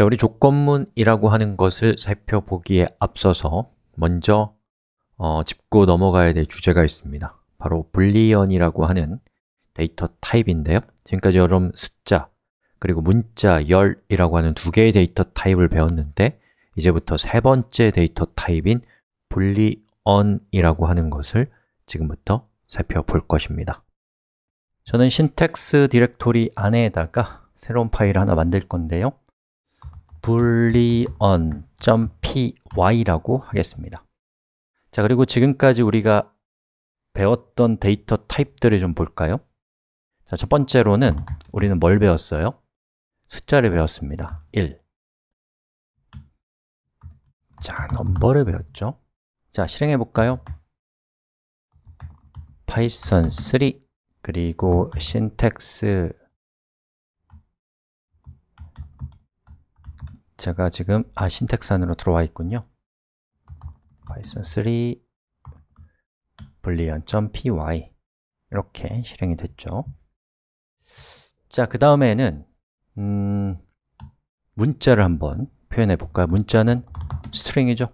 자, 우리 조건문이라고 하는 것을 살펴보기에 앞서서 먼저 어, 짚고 넘어가야 될 주제가 있습니다 바로 불리언이라고 하는 데이터 타입인데요 지금까지 여러분 숫자, 그리고 문자, 열이라고 하는 두 개의 데이터 타입을 배웠는데 이제부터 세 번째 데이터 타입인 불리언이라고 하는 것을 지금부터 살펴볼 것입니다 저는 신텍스 디렉토리 안에다가 새로운 파일을 하나 만들 건데요 boolean.py라고 하겠습니다. 자, 그리고 지금까지 우리가 배웠던 데이터 타입들을 좀 볼까요? 자, 첫 번째로는 우리는 뭘 배웠어요? 숫자를 배웠습니다. 1 자, 넘버를 배웠죠? 자, 실행해 볼까요? python 3 그리고 syntax 제가 지금 아신텍산으로 들어와 있군요. 파이썬 3불리 n p y 이렇게 실행이 됐죠. 자, 그 다음에는 음, 문자를 한번 표현해 볼까요? 문자는 스트링이죠.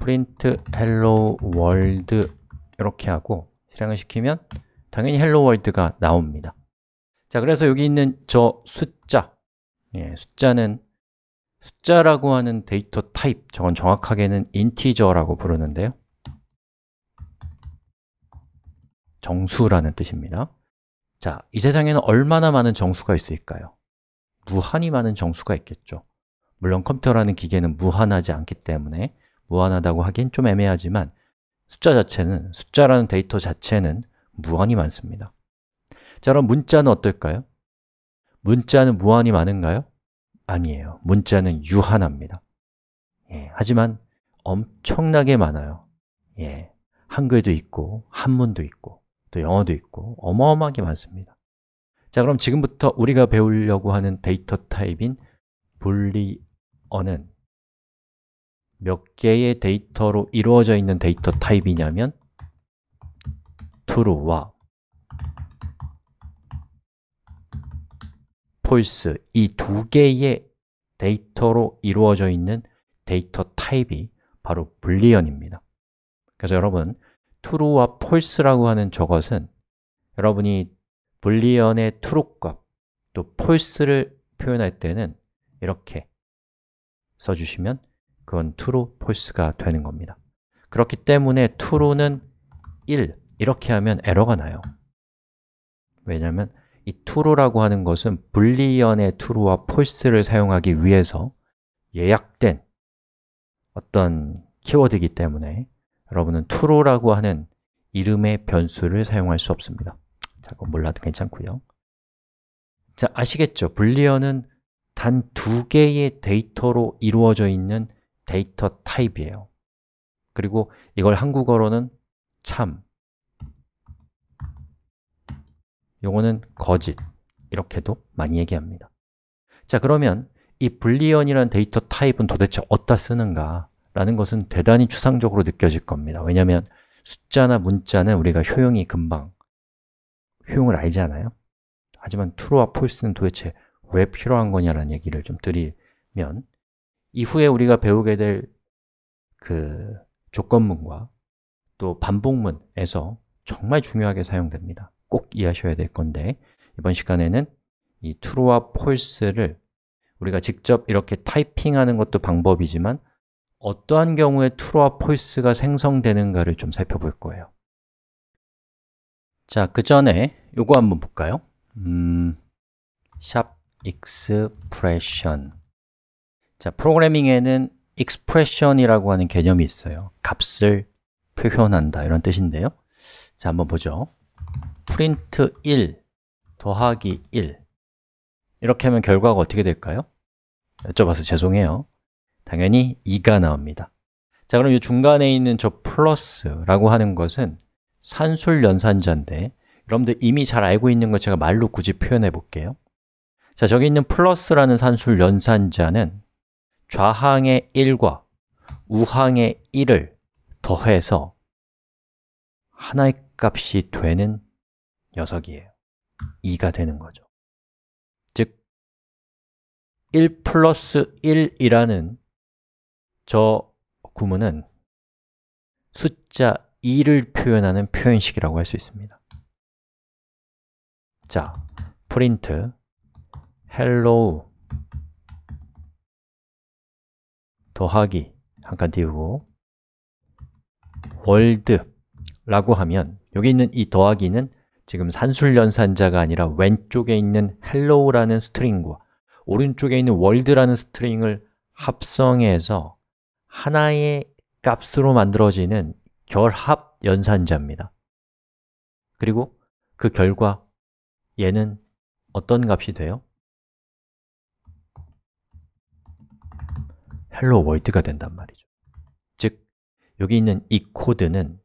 print hello world 이렇게 하고 실행을 시키면 당연히 hello world가 나옵니다. 자, 그래서 여기 있는 저 숫자 예, 숫자는 숫자라고 하는 데이터 타입, 저건 정확하게는 인티저라고 부르는데요 정수라는 뜻입니다 자, 이 세상에는 얼마나 많은 정수가 있을까요? 무한히 많은 정수가 있겠죠 물론 컴퓨터라는 기계는 무한하지 않기 때문에 무한하다고 하긴 좀 애매하지만 숫자 자체는, 숫자라는 데이터 자체는 무한히 많습니다 자, 그럼 문자는 어떨까요? 문자는 무한히 많은가요? 아니에요. 문자는 유한합니다. 예, 하지만 엄청나게 많아요. 예, 한글도 있고, 한문도 있고, 또 영어도 있고 어마어마하게 많습니다. 자, 그럼 지금부터 우리가 배우려고 하는 데이터 타입인 불리어는 몇 개의 데이터로 이루어져 있는 데이터 타입이냐면 true와 false 이두 개의 데이터로 이루어져 있는 데이터 타입이 바로 불리언입니다 그래서 여러분 true와 false라고 하는 저것은 여러분이 불리언의 true값 또 false를 표현할 때는 이렇게 써주시면 그건 true, false가 되는 겁니다 그렇기 때문에 true는 1 이렇게 하면 에러가 나요 왜냐하면 이 true라고 하는 것은 b o o l e a n 의 true와 false를 사용하기 위해서 예약된 어떤 키워드이기 때문에 여러분은 true라고 하는 이름의 변수를 사용할 수 없습니다 자, 그건 몰라도 괜찮고요 자, 아시겠죠? b o o l e a n 은단 두 개의 데이터로 이루어져 있는 데이터 타입이에요 그리고 이걸 한국어로는 참, 요거는 거짓 이렇게도 많이 얘기합니다 자 그러면 이 불리언이라는 데이터 타입은 도대체 어디다 쓰는가 라는 것은 대단히 추상적으로 느껴질 겁니다 왜냐하면 숫자나 문자는 우리가 효용이 금방 효용을 알잖아요 하지만 true와 false는 도대체 왜 필요한 거냐라는 얘기를 좀 드리면 이후에 우리가 배우게 될 그 조건문과 또 반복문에서 정말 중요하게 사용됩니다 꼭 이해하셔야 될 건데 이번 시간에는 이 true와 false를 우리가 직접 이렇게 타이핑하는 것도 방법이지만 어떠한 경우에 true와 false가 생성되는가를 좀 살펴볼 거예요 자, 그 전에 이거 한번 볼까요? 음, sharp expression 자, 프로그래밍에는 expression이라고 하는 개념이 있어요 값을 표현한다 이런 뜻인데요 자, 한번 보죠 print 1 더하기 1 이렇게 하면 결과가 어떻게 될까요? 여쭤봐서 죄송해요 당연히 2가 나옵니다 자 그럼 이 중간에 있는 저 플러스라고 하는 것은 산술 연산자인데 여러분들 이미 잘 알고 있는 거 제가 말로 굳이 표현해 볼게요 자 저기 있는 플러스라는 산술 연산자는 좌항의 1과 우항의 1을 더해서 하나의 값이 되는 녀석이에요. 2가 되는 거죠. 즉, 1 플러스 1이라는 저 구문은 숫자 2를 표현하는 표현식이라고 할 수 있습니다. 자, 프린트 hello 더하기 한 칸 띄우고 월드라고 하면 여기 있는 이 더하기는 지금 산술연산자가 아니라 왼쪽에 있는 hello라는 스트링과 오른쪽에 있는 world라는 스트링을 합성해서 하나의 값으로 만들어지는 결합 연산자입니다 그리고 그 결과 얘는 어떤 값이 돼요? hello world가 된단 말이죠 즉, 여기 있는 이 코드는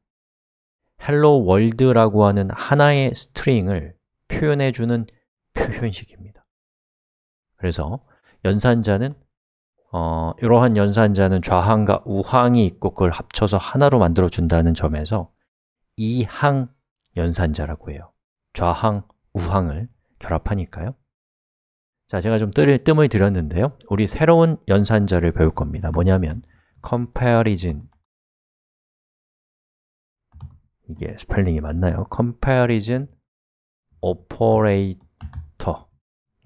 hello world라고 하는 하나의 스트링을 표현해 주는 표현식입니다. 그래서 연산자는 어, 이러한 연산자는 좌항과 우항이 있고 그걸 합쳐서 하나로 만들어 준다는 점에서 이항 연산자라고 해요. 좌항, 우항을 결합하니까요. 자, 제가 좀 뜸을, 뜸을 들였는데요. 우리 새로운 연산자를 배울 겁니다. 뭐냐면 comparison 이게 스펠링이 맞나요? comparison operator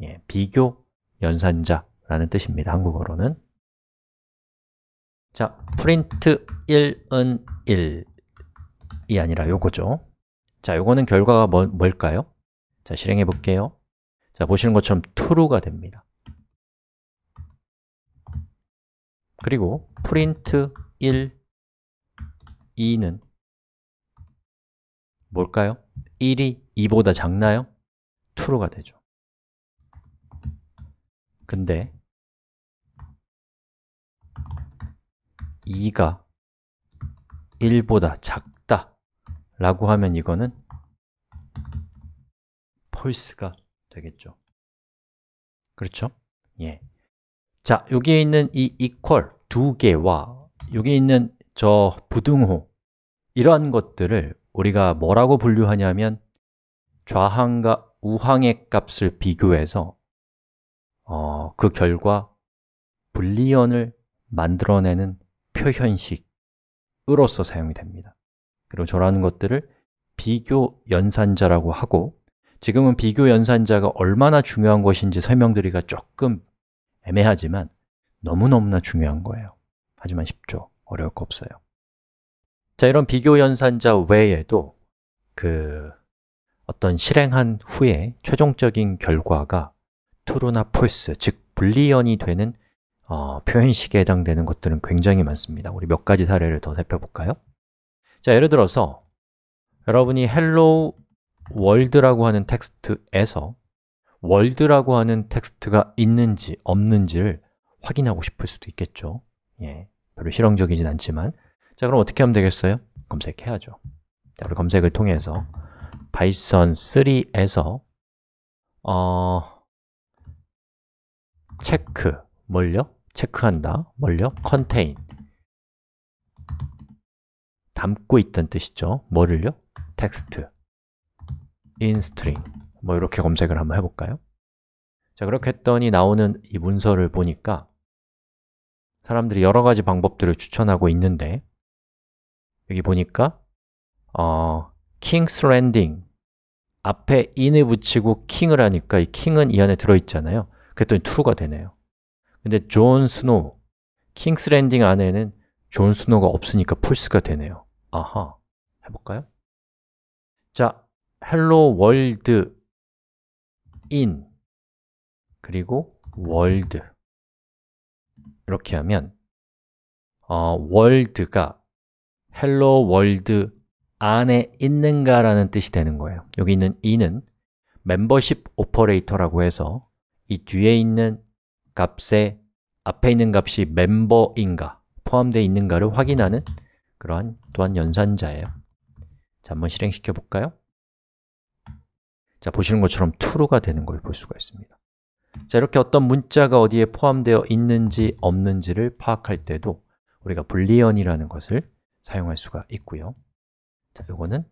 예, 비교 연산자라는 뜻입니다. 한국어로는 자, print 1은 1이 아니라 요거죠 자, 요거는 결과가 뭐, 뭘까요? 자, 실행해 볼게요 자, 보시는 것처럼 true가 됩니다 그리고 print 1, 2는 뭘까요? 1이 2보다 작나요? true가 되죠 근데 2가 1보다 작다 라고 하면 이거는 false가 되겠죠 그렇죠? 예. 자, 여기에 있는 이 equal 두 개와 여기 있는 저 부등호 이러한 것들을 우리가 뭐라고 분류하냐면 좌항과 우항의 값을 비교해서 어, 그 결과 불리언을 만들어내는 표현식으로서 사용이 됩니다. 그리고 저라는 것들을 비교 연산자라고 하고 지금은 비교 연산자가 얼마나 중요한 것인지 설명드리기가 조금 애매하지만 너무너무나 중요한 거예요. 하지만 쉽죠. 어려울 거 없어요. 자, 이런 비교 연산자 외에도 그 어떤 실행한 후에 최종적인 결과가 true나 false, 즉 불리언이 되는 어, 표현식에 해당되는 것들은 굉장히 많습니다. 우리 몇 가지 사례를 더 살펴볼까요? 자, 예를 들어서 여러분이 hello world라고 하는 텍스트에서 월드라고 하는 텍스트가 있는지 없는지를 확인하고 싶을 수도 있겠죠 예, 별로 실용적이진 않지만 자, 그럼 어떻게 하면 되겠어요? 검색해야죠. 자, 우리 검색을 통해서 파이썬 3에서 어 체크 뭘요? 체크한다. 뭘요? 컨테인 담고 있던 뜻이죠. 뭐를요? 텍스트 in string 뭐 이렇게 검색을 한번 해볼까요? 자, 그렇게 했더니 나오는 이 문서를 보니까 사람들이 여러 가지 방법들을 추천하고 있는데 여기 보니까 어, King's Landing 앞에 in을 붙이고 king을 하니까 이 king은 이 안에 들어있잖아요 그랬더니 true가 되네요 근데 존 스노우, 킹스 랜딩 안에는 존 스노우가 없으니까 false가 되네요 아하, 해볼까요? 자, hello world in 그리고 world 이렇게 하면 어, world가 헬로 월드 안에 있는가라는 뜻이 되는 거예요. 여기 있는 이는 멤버십 오퍼레이터라고 해서 이 뒤에 있는 값에 앞에 있는 값이 멤버인가 포함되어 있는가를 확인하는 그러한 또한 연산자예요. 자, 한번 실행시켜 볼까요? 자, 보시는 것처럼 true가 되는 걸 볼 수가 있습니다. 자, 이렇게 어떤 문자가 어디에 포함되어 있는지 없는지를 파악할 때도 우리가 불리언이라는 것을 사용할 수가 있고요. 자, 요거는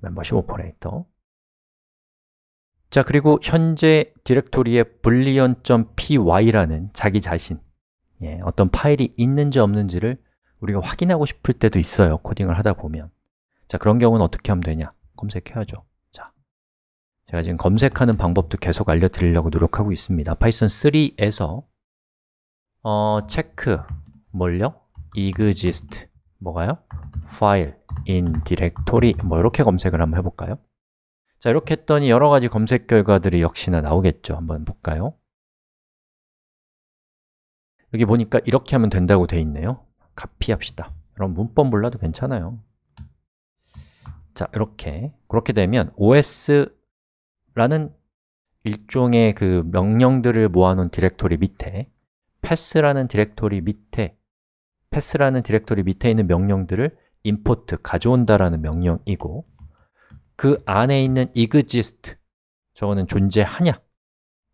멤버십 오퍼레이터 자, 그리고 현재 디렉토리에 불리언.py라는 자기 자신 예, 어떤 파일이 있는지 없는지를 우리가 확인하고 싶을 때도 있어요, 코딩을 하다 보면 자, 그런 경우는 어떻게 하면 되냐? 검색해야죠 자, 제가 지금 검색하는 방법도 계속 알려드리려고 노력하고 있습니다 파이썬 3에서 어, 체크 뭘요? exist 뭐가요? file in directory 뭐 이렇게 검색을 한번 해볼까요? 자, 이렇게 했더니 여러 가지 검색 결과들이 역시나 나오겠죠. 한번 볼까요? 여기 보니까 이렇게 하면 된다고 돼 있네요. 카피합시다. 여러분 문법 몰라도 괜찮아요. 자, 이렇게 그렇게 되면 os라는 일종의 그 명령들을 모아놓은 디렉토리 밑에 path라는 디렉토리 밑에 path라는 디렉토리 밑에 있는 명령들을 import 가져온다라는 명령이고 그 안에 있는 exist 저거는 존재하냐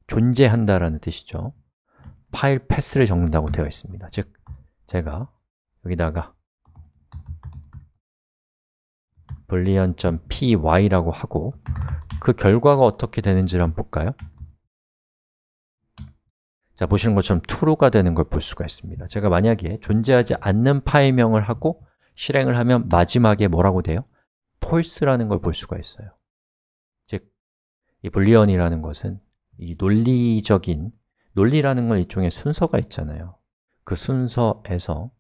존재한다라는 뜻이죠 파일 패스를 적는다고 되어 있습니다 즉 제가 여기다가 boolean.py라고 하고 그 결과가 어떻게 되는지를 한번 볼까요? 자, 보시는 것처럼 true가 되는 걸 볼 수가 있습니다 제가 만약에 존재하지 않는 파일명을 하고 실행을 하면 마지막에 뭐라고 돼요? false라는 걸 볼 수가 있어요 즉, 이 boolean이라는 것은 이 논리적인, 논리라는 건 일종의 순서가 있잖아요 그 순서에서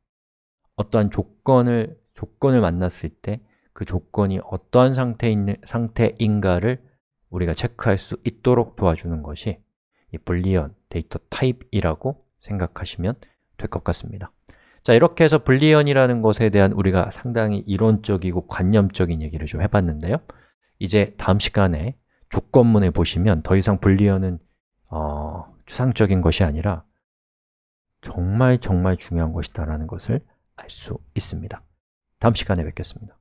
어떠한 조건을, 조건을 만났을 때 그 조건이 어떠한 상태 있는, 상태인가를 우리가 체크할 수 있도록 도와주는 것이 이 boolean, 데이터 타입이라고 생각하시면 될 것 같습니다 자, 이렇게 해서 불리언이라는 것에 대한 우리가 상당히 이론적이고 관념적인 얘기를 좀 해봤는데요 이제 다음 시간에 조건문에 보시면 더 이상 불리언은 어, 추상적인 것이 아니라 정말 정말 중요한 것이다라는 것을 알 수 있습니다 다음 시간에 뵙겠습니다